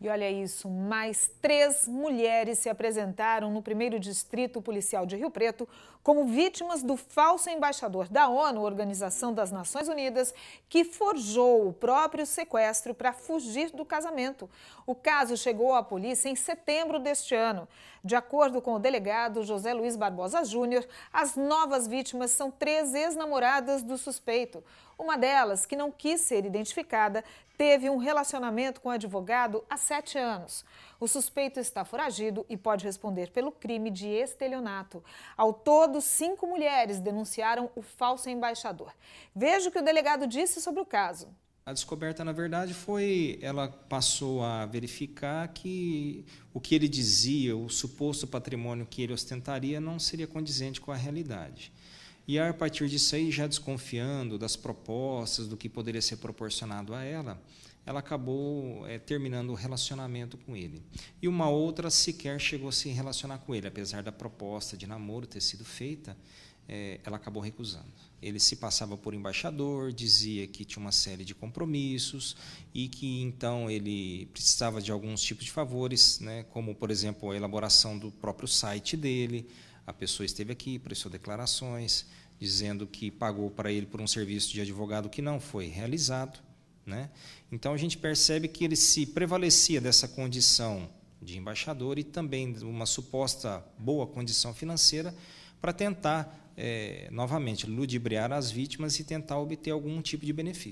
E olha isso, mais três mulheres se apresentaram no primeiro distrito policial de Rio Preto como vítimas do falso embaixador da ONU, Organização das Nações Unidas, que forjou o próprio sequestro para fugir do casamento. O caso chegou à polícia em setembro deste ano. De acordo com o delegado José Luiz Barbosa Júnior, as novas vítimas são três ex-namoradas do suspeito. Uma delas, que não quis ser identificada, teve um relacionamento com o advogado há sete anos. O suspeito está foragido e pode responder pelo crime de estelionato. Ao todo, cinco mulheres denunciaram o falso embaixador. Veja o que o delegado disse sobre o caso. A descoberta, na verdade, foi ela passou a verificar que o que ele dizia, o suposto patrimônio que ele ostentaria, não seria condizente com a realidade e a partir disso aí, já desconfiando das propostas, do que poderia ser proporcionado a ela, ela acabou é, terminando o relacionamento com ele. E uma outra sequer chegou a se relacionar com ele, apesar da proposta de namoro ter sido feita, é, ela acabou recusando. Ele se passava por embaixador, dizia que tinha uma série de compromissos e que então ele precisava de alguns tipos de favores, né, como, por exemplo, a elaboração do próprio site dele a pessoa esteve aqui, prestou declarações, dizendo que pagou para ele por um serviço de advogado que não foi realizado. Né? Então a gente percebe que ele se prevalecia dessa condição de embaixador e também de uma suposta boa condição financeira para tentar, é, novamente, ludibriar as vítimas e tentar obter algum tipo de benefício.